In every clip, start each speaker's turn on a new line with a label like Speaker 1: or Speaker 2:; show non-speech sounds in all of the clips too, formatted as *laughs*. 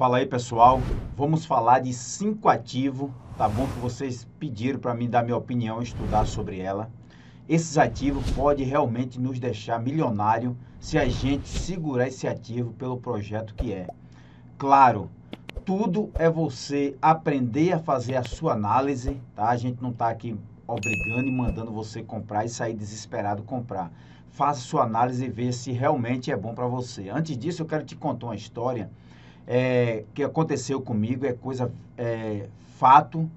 Speaker 1: Fala aí pessoal, vamos falar de 5 ativo, tá bom? Que vocês pediram para mim dar minha opinião, estudar sobre ela. Esses ativos pode realmente nos deixar milionário se a gente segurar esse ativo pelo projeto que é. Claro, tudo é você aprender a fazer a sua análise, tá? A gente não está aqui obrigando e mandando você comprar e sair desesperado comprar. Faça sua análise e veja se realmente é bom para você. Antes disso, eu quero te contar uma história é, que aconteceu comigo é coisa, é, fato,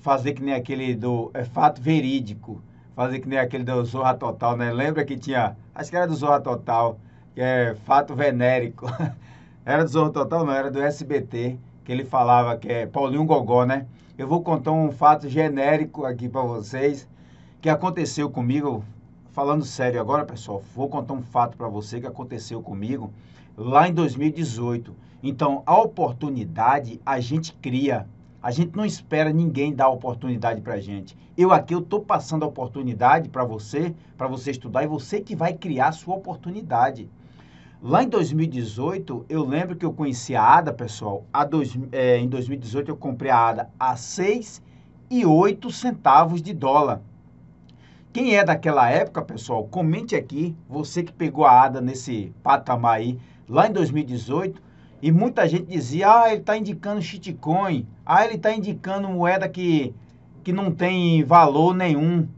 Speaker 1: fazer que nem aquele do, é fato verídico, fazer que nem aquele do Zorra Total, né? Lembra que tinha, acho que era do Zorra Total, que é fato venérico. *laughs* era do Zorra Total, não, era do SBT, que ele falava que é Paulinho Gogó, né? Eu vou contar um fato genérico aqui para vocês que aconteceu comigo. Falando sério agora, pessoal, vou contar um fato para você que aconteceu comigo lá em 2018. Então, a oportunidade a gente cria. A gente não espera ninguém dar oportunidade para gente. Eu aqui eu estou passando a oportunidade para você, para você estudar e você que vai criar a sua oportunidade. Lá em 2018, eu lembro que eu conheci a ADA, pessoal. A dois, é, em 2018 eu comprei a ADA a 6,8 centavos de dólar. Quem é daquela época, pessoal, comente aqui, você que pegou a ADA nesse patamar aí, lá em 2018, e muita gente dizia, ah, ele está indicando shitcoin, ah, ele está indicando moeda que, que não tem valor nenhum,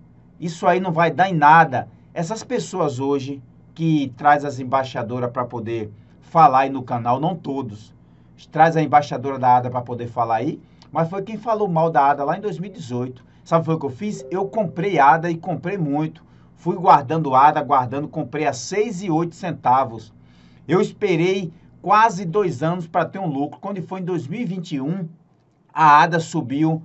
Speaker 1: isso aí não vai dar em nada. Essas pessoas hoje que traz as embaixadoras para poder falar aí no canal, não todos, traz a embaixadora da ADA para poder falar aí, mas foi quem falou mal da ADA lá em 2018. Sabe foi o que eu fiz? Eu comprei ADA e comprei muito. Fui guardando ADA, guardando, comprei a 6,8 centavos. Eu esperei quase dois anos para ter um lucro. Quando foi em 2021, a ADA subiu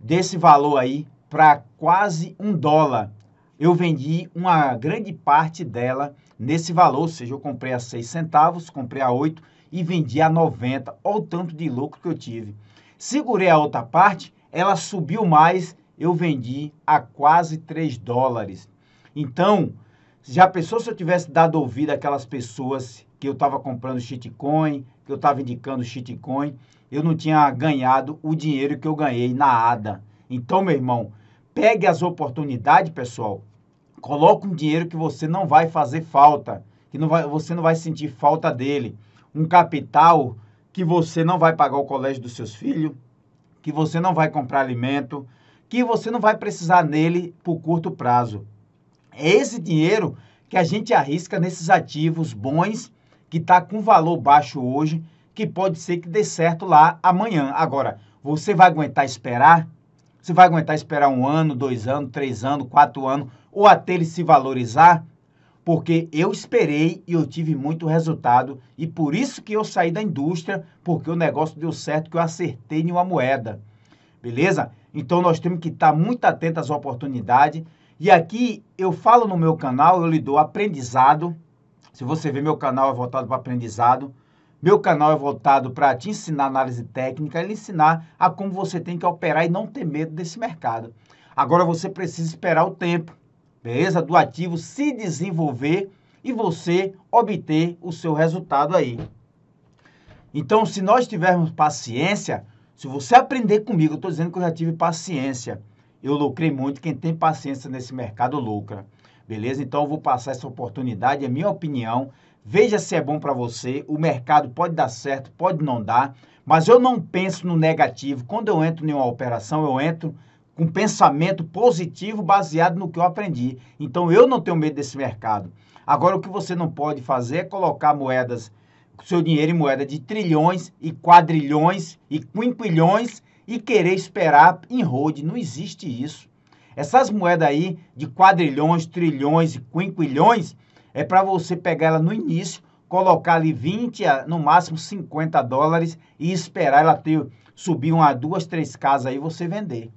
Speaker 1: desse valor aí para quase um dólar. Eu vendi uma grande parte dela nesse valor, ou seja, eu comprei a 6 centavos, comprei a 8 e vendi a 90, olha o tanto de lucro que eu tive. Segurei a outra parte, ela subiu mais, eu vendi a quase 3 dólares. Então, já pensou se eu tivesse dado ouvido àquelas pessoas que eu estava comprando shitcoin, que eu estava indicando shitcoin, eu não tinha ganhado o dinheiro que eu ganhei na ADA. Então, meu irmão, pegue as oportunidades, pessoal. Coloque um dinheiro que você não vai fazer falta, que não vai, você não vai sentir falta dele. Um capital que você não vai pagar o colégio dos seus filhos, que você não vai comprar alimento, que você não vai precisar nele por curto prazo. É esse dinheiro que a gente arrisca nesses ativos bons, que está com valor baixo hoje, que pode ser que dê certo lá amanhã. Agora, você vai aguentar esperar? Você vai aguentar esperar um ano, dois anos, três anos, quatro anos, ou até ele se valorizar? Porque eu esperei e eu tive muito resultado, e por isso que eu saí da indústria, porque o negócio deu certo, que eu acertei em uma moeda. Beleza? Então nós temos que estar muito atentos às oportunidades e aqui eu falo no meu canal, eu lhe dou aprendizado. Se você vê, meu canal é voltado para aprendizado. Meu canal é voltado para te ensinar análise técnica, lhe ensinar a como você tem que operar e não ter medo desse mercado. Agora você precisa esperar o tempo, beleza? Do ativo se desenvolver e você obter o seu resultado aí. Então, se nós tivermos paciência, se você aprender comigo, eu estou dizendo que eu já tive paciência. Eu lucrei muito, quem tem paciência nesse mercado lucra. Beleza? Então eu vou passar essa oportunidade, é minha opinião. Veja se é bom para você. O mercado pode dar certo, pode não dar, mas eu não penso no negativo. Quando eu entro em uma operação, eu entro com pensamento positivo baseado no que eu aprendi. Então eu não tenho medo desse mercado. Agora o que você não pode fazer é colocar moedas seu dinheiro em moeda de trilhões e quadrilhões e quinquilhões e querer esperar em hold, não existe isso. Essas moedas aí de quadrilhões, trilhões e quinquilhões é para você pegar ela no início, colocar ali 20, ah, no máximo 50 dólares e esperar ela ter subir uma, duas, três casas aí você vender.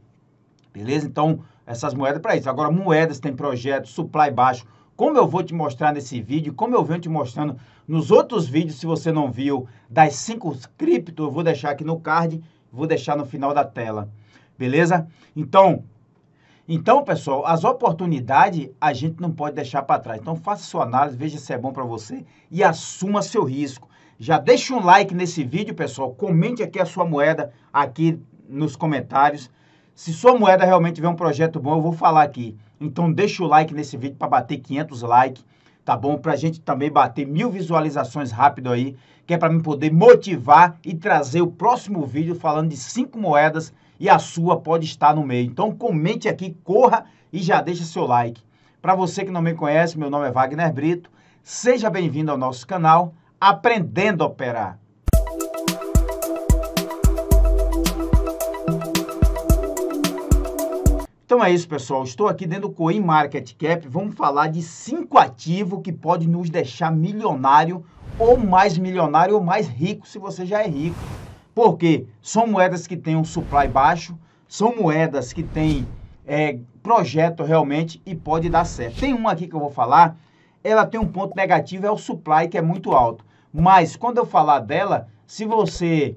Speaker 1: Beleza? Então, essas moedas é para isso. Agora, moedas tem projeto, supply baixo. Como eu vou te mostrar nesse vídeo, como eu venho te mostrando nos outros vídeos, se você não viu, das cinco cripto, eu vou deixar aqui no card Vou deixar no final da tela. Beleza? Então, então, pessoal, as oportunidades a gente não pode deixar para trás. Então, faça sua análise, veja se é bom para você e assuma seu risco. Já deixa um like nesse vídeo, pessoal. Comente aqui a sua moeda aqui nos comentários. Se sua moeda realmente tiver um projeto bom, eu vou falar aqui. Então, deixa o like nesse vídeo para bater 500 likes tá bom? Pra gente também bater mil visualizações rápido aí, que é para mim poder motivar e trazer o próximo vídeo falando de cinco moedas e a sua pode estar no meio. Então comente aqui, corra e já deixa seu like. Para você que não me conhece, meu nome é Wagner Brito. Seja bem-vindo ao nosso canal Aprendendo a Operar. Então é isso, pessoal. Estou aqui dentro do Coin Market Cap. Vamos falar de cinco ativos que pode nos deixar milionário ou mais milionário ou mais rico se você já é rico. Porque são moedas que têm um supply baixo, são moedas que têm é, projeto realmente e pode dar certo. Tem uma aqui que eu vou falar, ela tem um ponto negativo, é o supply que é muito alto. Mas quando eu falar dela, se você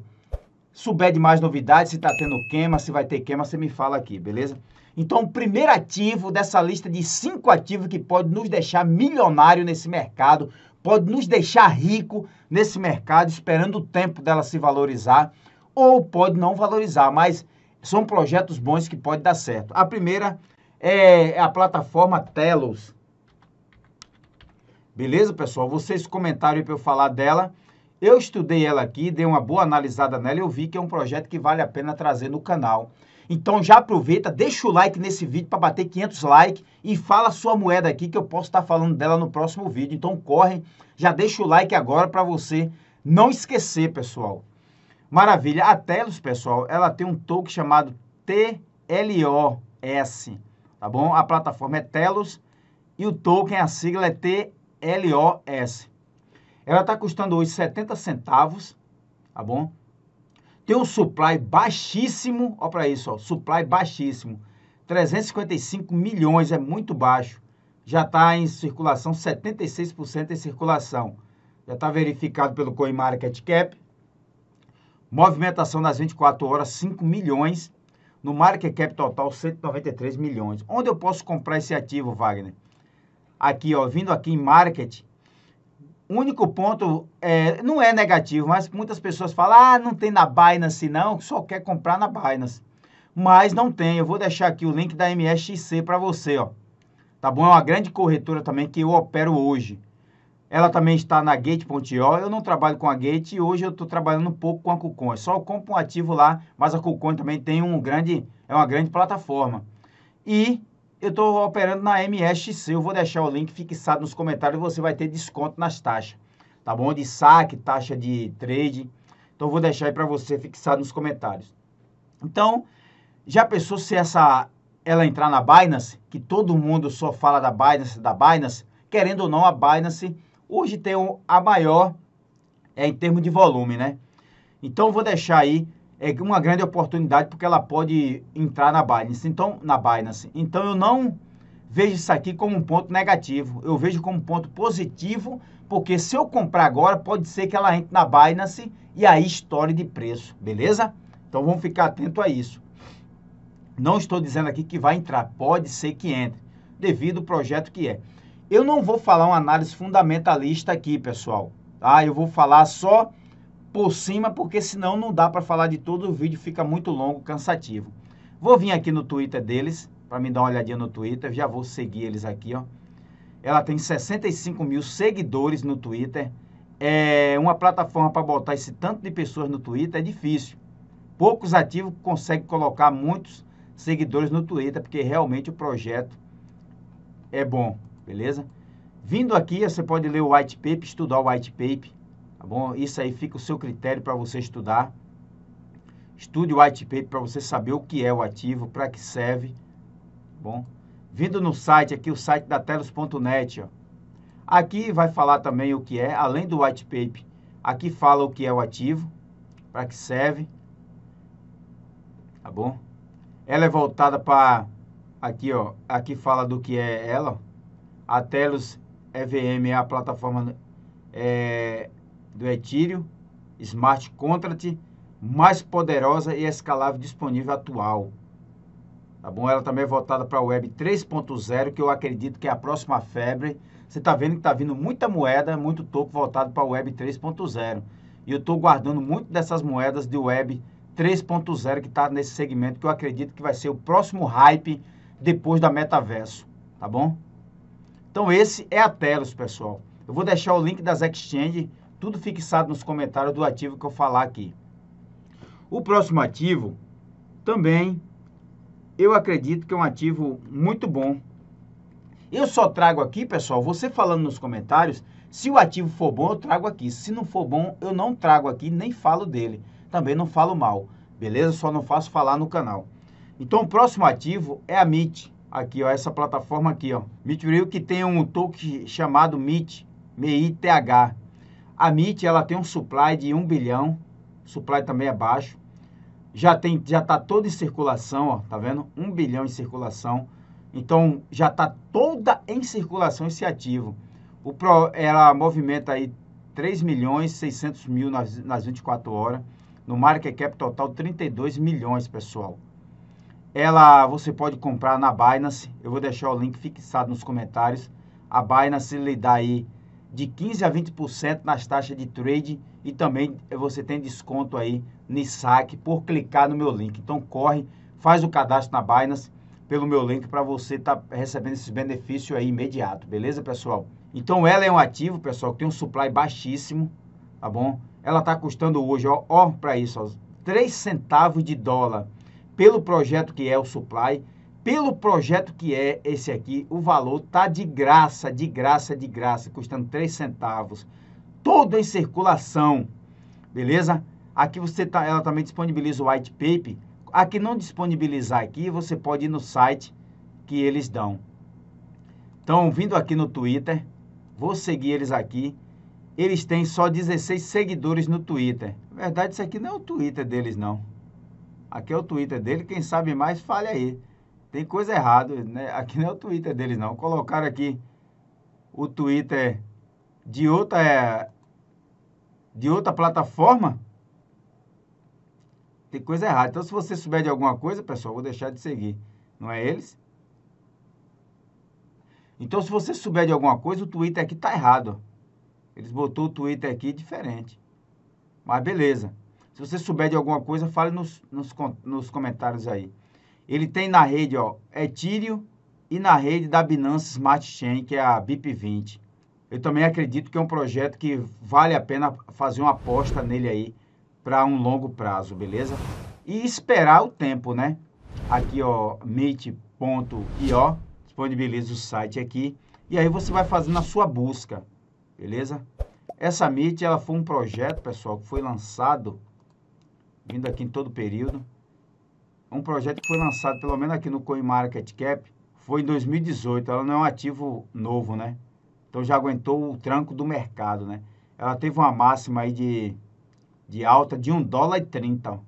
Speaker 1: souber de mais novidades, se está tendo queima, se vai ter queima, você me fala aqui, beleza? Então, o primeiro ativo dessa lista de cinco ativos que pode nos deixar milionário nesse mercado, pode nos deixar rico nesse mercado, esperando o tempo dela se valorizar, ou pode não valorizar, mas são projetos bons que pode dar certo. A primeira é, é a plataforma Telos. Beleza, pessoal? Vocês comentaram para eu falar dela. Eu estudei ela aqui, dei uma boa analisada nela e eu vi que é um projeto que vale a pena trazer no canal. Então já aproveita, deixa o like nesse vídeo para bater 500 likes e fala sua moeda aqui que eu posso estar tá falando dela no próximo vídeo. Então corre, já deixa o like agora para você não esquecer, pessoal. Maravilha. A Telos, pessoal, ela tem um token chamado TLOS, tá bom? A plataforma é Telos e o token, a sigla é TLOS. Ela está custando hoje 70 centavos, tá bom? Tem um supply baixíssimo, olha para isso, ó, supply baixíssimo. 355 milhões é muito baixo. Já está em circulação, 76% em circulação. Já está verificado pelo Coin Market Cap. Movimentação nas 24 horas, 5 milhões. No market cap total, 193 milhões. Onde eu posso comprar esse ativo, Wagner? Aqui, ó, vindo aqui em market, único ponto é, não é negativo, mas muitas pessoas falam: ah, não tem na Binance, não, só quer comprar na Binance. Mas não tem. Eu vou deixar aqui o link da MSXC para você, ó. Tá bom? É uma grande corretora também que eu opero hoje. Ela também está na Gate.io. Eu não trabalho com a Gate e hoje eu estou trabalhando um pouco com a KuCoin. É só eu compro um ativo lá, mas a KuCoin também tem um grande, é uma grande plataforma. E eu estou operando na MSC. eu vou deixar o link fixado nos comentários, você vai ter desconto nas taxas, tá bom? De saque, taxa de trade. Então vou deixar aí para você fixado nos comentários. Então, já pensou se essa ela entrar na Binance, que todo mundo só fala da Binance, da Binance, querendo ou não, a Binance hoje tem a maior é, em termos de volume, né? Então vou deixar aí é uma grande oportunidade porque ela pode entrar na Binance. Então, na Binance. Então eu não vejo isso aqui como um ponto negativo. Eu vejo como um ponto positivo, porque se eu comprar agora, pode ser que ela entre na Binance e aí estoure de preço, beleza? Então vamos ficar atento a isso. Não estou dizendo aqui que vai entrar, pode ser que entre, devido ao projeto que é. Eu não vou falar uma análise fundamentalista aqui, pessoal. Tá? Eu vou falar só por cima, porque senão não dá para falar de todo o vídeo fica muito longo, cansativo. Vou vir aqui no Twitter deles, para me dar uma olhadinha no Twitter, já vou seguir eles aqui, ó. Ela tem 65 mil seguidores no Twitter. É uma plataforma para botar esse tanto de pessoas no Twitter é difícil. Poucos ativos conseguem colocar muitos seguidores no Twitter, porque realmente o projeto é bom, beleza? Vindo aqui, você pode ler o white paper, estudar o white paper Tá bom? Isso aí fica o seu critério para você estudar. Estude o white paper para você saber o que é o ativo, para que serve. Tá bom? Vindo no site aqui, o site da telos.net. Ó. Aqui vai falar também o que é, além do white paper. Aqui fala o que é o ativo, para que serve. Tá bom? Ela é voltada para aqui, ó. Aqui fala do que é ela. A Telos EVM é a plataforma é, do Ethereum Smart Contract mais poderosa e escalável disponível atual. Tá bom? Ela também é voltada para a Web 3.0, que eu acredito que é a próxima febre. Você está vendo que está vindo muita moeda, muito topo voltado para a Web 3.0. E eu estou guardando muito dessas moedas de Web 3.0 que está nesse segmento, que eu acredito que vai ser o próximo hype depois da metaverso. Tá bom? Então esse é a Telos, pessoal. Eu vou deixar o link das exchanges tudo fixado nos comentários do ativo que eu falar aqui. O próximo ativo também eu acredito que é um ativo muito bom. Eu só trago aqui, pessoal, você falando nos comentários, se o ativo for bom, eu trago aqui. Se não for bom, eu não trago aqui, nem falo dele. Também não falo mal, beleza? Só não faço falar no canal. Então, o próximo ativo é a MIT. Aqui, ó, essa plataforma aqui, ó. MIT Rio, que tem um token chamado MIT, H. A MIT ela tem um supply de 1 bilhão, supply também é baixo. Já tem, já está toda em circulação, ó, tá vendo? 1 bilhão em circulação. Então já está toda em circulação esse ativo. O Pro, ela movimenta aí 3 milhões 600 mil nas, nas 24 horas. No market cap total 32 milhões, pessoal. Ela você pode comprar na Binance. Eu vou deixar o link fixado nos comentários. A Binance lhe dá aí de 15 a 20% nas taxas de trade e também você tem desconto aí no saque por clicar no meu link. Então corre, faz o cadastro na Binance pelo meu link para você estar tá recebendo esse benefício aí imediato, beleza, pessoal? Então ela é um ativo, pessoal, que tem um supply baixíssimo, tá bom? Ela está custando hoje, ó, ó para isso, ó, 3 centavos de dólar pelo projeto que é o supply pelo projeto que é esse aqui, o valor tá de graça, de graça, de graça, custando 3 centavos. Todo em circulação. Beleza? Aqui você tá, ela também disponibiliza o white paper. Aqui não disponibilizar aqui, você pode ir no site que eles dão. Então, vindo aqui no Twitter, vou seguir eles aqui. Eles têm só 16 seguidores no Twitter. Na verdade, isso aqui não é o Twitter deles, não. Aqui é o Twitter dele, quem sabe mais, fale aí. Tem coisa errada, né? Aqui não é o Twitter deles, não. Colocaram aqui o Twitter de outra, de outra plataforma. Tem coisa errada. Então, se você souber de alguma coisa, pessoal, vou deixar de seguir. Não é eles? Então, se você souber de alguma coisa, o Twitter aqui tá errado. Eles botou o Twitter aqui diferente. Mas beleza. Se você souber de alguma coisa, fale nos, nos, nos comentários aí. Ele tem na rede ó, Ethereum e na rede da Binance Smart Chain, que é a BIP20. Eu também acredito que é um projeto que vale a pena fazer uma aposta nele aí para um longo prazo, beleza? E esperar o tempo, né? Aqui, ó, meet.io, disponibiliza o site aqui. E aí você vai fazendo a sua busca, beleza? Essa Meet, ela foi um projeto, pessoal, que foi lançado, vindo aqui em todo período, um projeto que foi lançado, pelo menos aqui no CoinMarketCap, foi em 2018. Ela não é um ativo novo, né? Então já aguentou o tranco do mercado, né? Ela teve uma máxima aí de, de alta de 1 dólar e 30.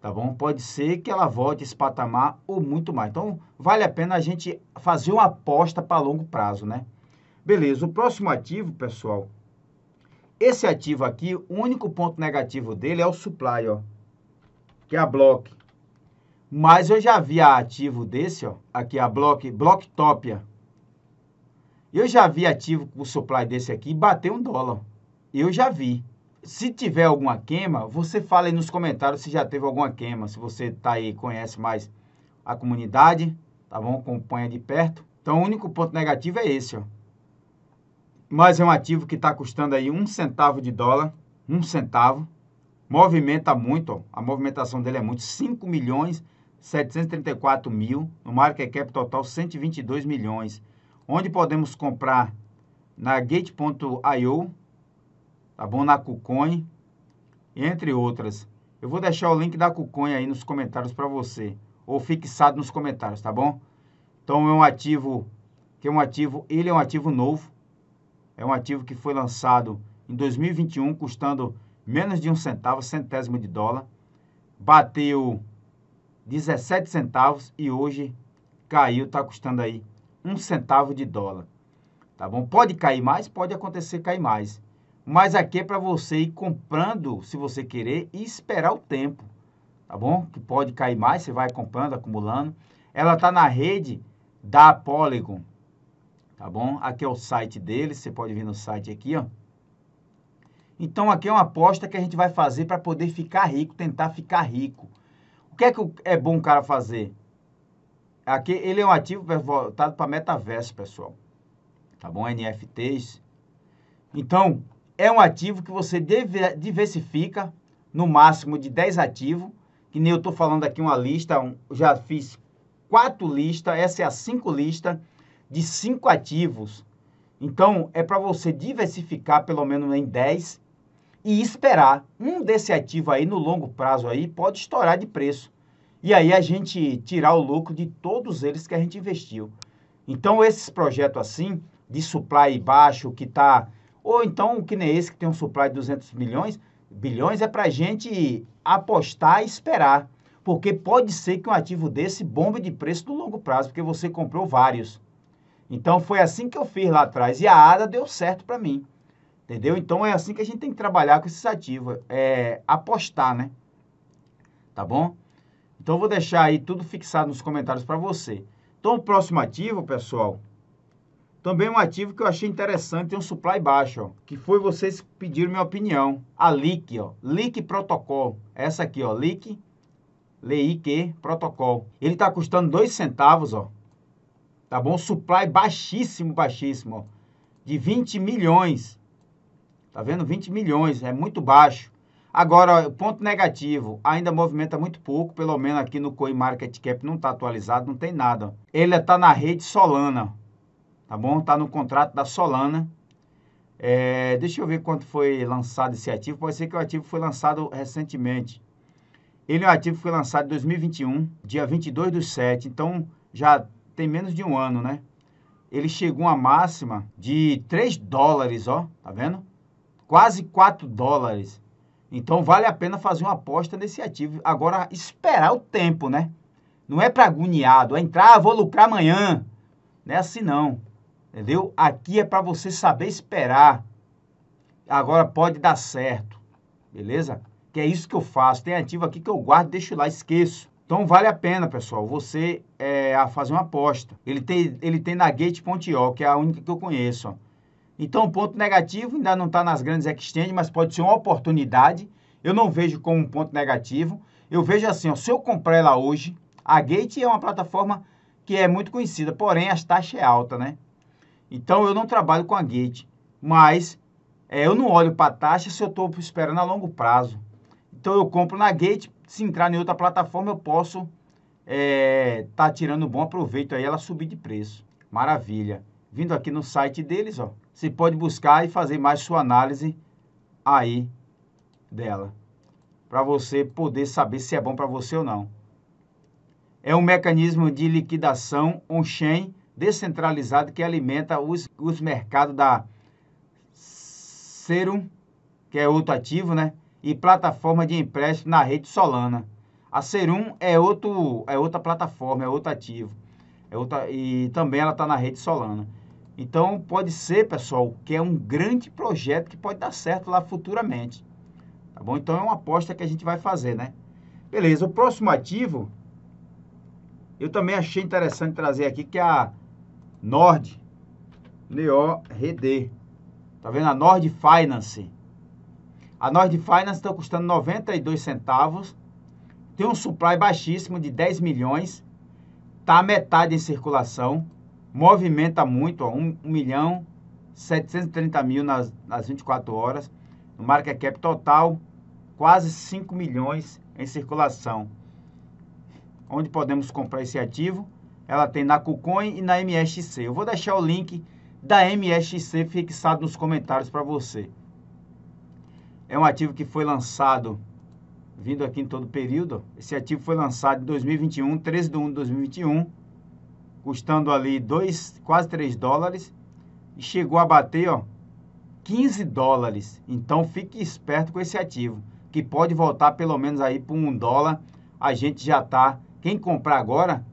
Speaker 1: Tá bom? Pode ser que ela volte esse patamar ou muito mais. Então vale a pena a gente fazer uma aposta para longo prazo, né? Beleza, o próximo ativo, pessoal. Esse ativo aqui, o único ponto negativo dele é o supply, ó. Que é a block. Mas eu já vi ativo desse, ó, aqui a Block, Blocktopia. Eu já vi ativo com supply desse aqui bater um dólar. Eu já vi. Se tiver alguma queima, você fala aí nos comentários se já teve alguma queima, se você tá aí conhece mais a comunidade, tá bom? Acompanha de perto. Então o único ponto negativo é esse, ó. Mas é um ativo que está custando aí um centavo de dólar, um centavo. Movimenta muito, ó. a movimentação dele é muito, 5 milhões 734 mil, no market cap total 122 milhões, onde podemos comprar na Gate.io, tá bom? Na KuCoin, entre outras. Eu vou deixar o link da KuCoin aí nos comentários para você, ou fixado nos comentários, tá bom? Então é um ativo que é um ativo, ele é um ativo novo. É um ativo que foi lançado em 2021 custando menos de um centavo, centésimo de dólar. Bateu 17 centavos e hoje caiu, está custando aí um centavo de dólar. Tá bom? Pode cair mais, pode acontecer cair mais. Mas aqui é para você ir comprando, se você querer, e esperar o tempo. Tá bom? Que pode cair mais, você vai comprando, acumulando. Ela está na rede da Polygon. Tá bom? Aqui é o site deles, você pode vir no site aqui, ó. Então aqui é uma aposta que a gente vai fazer para poder ficar rico, tentar ficar rico. O que é que é bom o cara fazer? Aqui, ele é um ativo voltado para metaverso, pessoal. Tá bom? NFTs. Então, é um ativo que você diversifica no máximo de 10 ativos. Que nem eu estou falando aqui uma lista, um, já fiz quatro listas, essa é a cinco lista de cinco ativos. Então, é para você diversificar pelo menos em 10 e esperar. Um desse ativo aí no longo prazo aí pode estourar de preço. E aí a gente tirar o lucro de todos eles que a gente investiu. Então esses projetos assim, de supply baixo que está, ou então que nem esse que tem um supply de 200 milhões, bilhões é para a gente apostar e esperar. Porque pode ser que um ativo desse bombe de preço no longo prazo, porque você comprou vários. Então foi assim que eu fiz lá atrás e a ADA deu certo para mim. Entendeu? Então é assim que a gente tem que trabalhar com esses ativos. É apostar, né? Tá bom? Então vou deixar aí tudo fixado nos comentários para você. Então o próximo ativo, pessoal, também um ativo que eu achei interessante, tem um supply baixo, ó, que foi vocês que pediram minha opinião. A LIC, ó, LIC Protocol. Essa aqui, ó, LIC, LIQ Protocol. Ele está custando dois centavos, ó. Tá bom? Supply baixíssimo, baixíssimo, ó. De 20 milhões. Tá vendo? 20 milhões, é muito baixo. Agora, ponto negativo, ainda movimenta muito pouco, pelo menos aqui no Coin Market Cap não está atualizado, não tem nada. Ele está na rede Solana, tá bom? Está no contrato da Solana. É, deixa eu ver quanto foi lançado esse ativo. Pode ser que o ativo foi lançado recentemente. Ele é um ativo que foi lançado em 2021, dia 22 do 7, então já tem menos de um ano, né? Ele chegou a máxima de 3 dólares, ó, tá vendo? quase 4 dólares. Então vale a pena fazer uma aposta nesse ativo. Agora, esperar o tempo, né? Não é para agoniado, é entrar, ah, vou lucrar amanhã. Não é assim não. Entendeu? Aqui é para você saber esperar. Agora pode dar certo. Beleza? Que é isso que eu faço. Tem ativo aqui que eu guardo, deixo lá, esqueço. Então vale a pena, pessoal, você é, fazer uma aposta. Ele tem, ele tem na Gate.io, que é a única que eu conheço. Ó. Então, ponto negativo ainda não está nas grandes exchanges, mas pode ser uma oportunidade. Eu não vejo como um ponto negativo. Eu vejo assim, ó, se eu comprar ela hoje, a Gate é uma plataforma que é muito conhecida, porém as taxas é alta, né? Então eu não trabalho com a Gate, mas é, eu não olho para a taxa se eu estou esperando a longo prazo. Então eu compro na Gate, se entrar em outra plataforma eu posso estar é, tá tirando um bom proveito aí, ela subir de preço. Maravilha. Vindo aqui no site deles, ó, você pode buscar e fazer mais sua análise aí dela, para você poder saber se é bom para você ou não. É um mecanismo de liquidação on-chain descentralizado que alimenta os, os mercados da Serum, que é outro ativo, né? E plataforma de empréstimo na rede Solana. A Serum é, outro, é outra plataforma, é outro ativo. É outra, e também ela está na rede Solana. Então, pode ser, pessoal, que é um grande projeto que pode dar certo lá futuramente. Tá bom? Então, é uma aposta que a gente vai fazer, né? Beleza, o próximo ativo, eu também achei interessante trazer aqui, que é a Nord, NEORD. Tá vendo? A Nord Finance. A Nord Finance está custando 92 centavos, tem um supply baixíssimo de 10 milhões, tá metade em circulação, movimenta muito, ó, 1 milhão 730 mil nas, nas 24 horas. No market cap total, quase 5 milhões em circulação. Onde podemos comprar esse ativo? Ela tem na KuCoin e na MSC. Eu vou deixar o link da MSC fixado nos comentários para você. É um ativo que foi lançado, vindo aqui em todo o período. Esse ativo foi lançado em 2021, 13 de 1 de 2021 custando ali dois, quase 3 dólares, e chegou a bater ó, 15 dólares. Então fique esperto com esse ativo, que pode voltar pelo menos aí para um dólar. A gente já está. Quem comprar agora,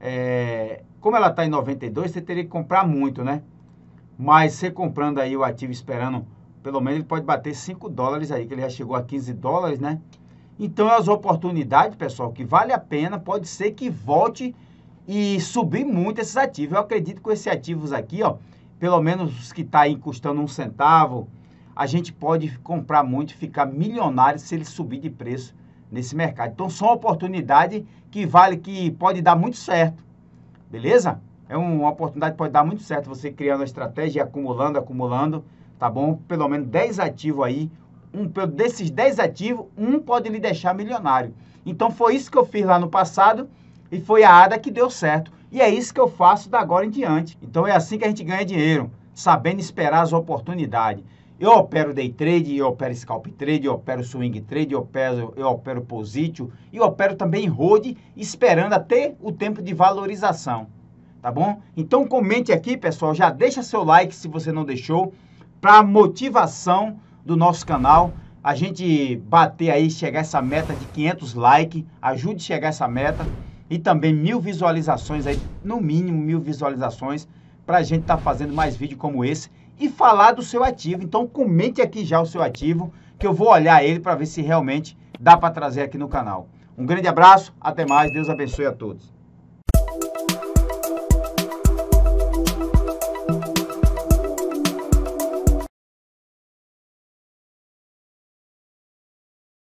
Speaker 1: é, como ela está em 92, você teria que comprar muito, né? Mas você comprando aí o ativo esperando, pelo menos ele pode bater 5 dólares aí, que ele já chegou a 15 dólares, né? Então é as oportunidades, pessoal, que vale a pena, pode ser que volte e subir muito esses ativos. Eu acredito que esses ativos aqui, ó, pelo menos os que está aí custando um centavo, a gente pode comprar muito e ficar milionário se ele subir de preço nesse mercado. Então, só uma oportunidade que vale, que pode dar muito certo, beleza? É uma oportunidade que pode dar muito certo você criando a estratégia, acumulando, acumulando, tá bom? Pelo menos 10 ativos aí, um desses 10 ativos, um pode lhe deixar milionário. Então, foi isso que eu fiz lá no passado e foi a ADA que deu certo. E é isso que eu faço da agora em diante. Então é assim que a gente ganha dinheiro, sabendo esperar as oportunidades. Eu opero day trade, eu opero scalp trade, eu opero swing trade, eu opero, eu opero positivo e opero também hold, esperando até o tempo de valorização. Tá bom? Então comente aqui, pessoal, já deixa seu like se você não deixou, para motivação do nosso canal a gente bater aí, chegar essa meta de 500 likes, ajude a chegar essa meta e também mil visualizações aí, no mínimo mil visualizações, para a gente estar tá fazendo mais vídeo como esse e falar do seu ativo. Então comente aqui já o seu ativo, que eu vou olhar ele para ver se realmente dá para trazer aqui no canal. Um grande abraço, até mais, Deus abençoe a todos.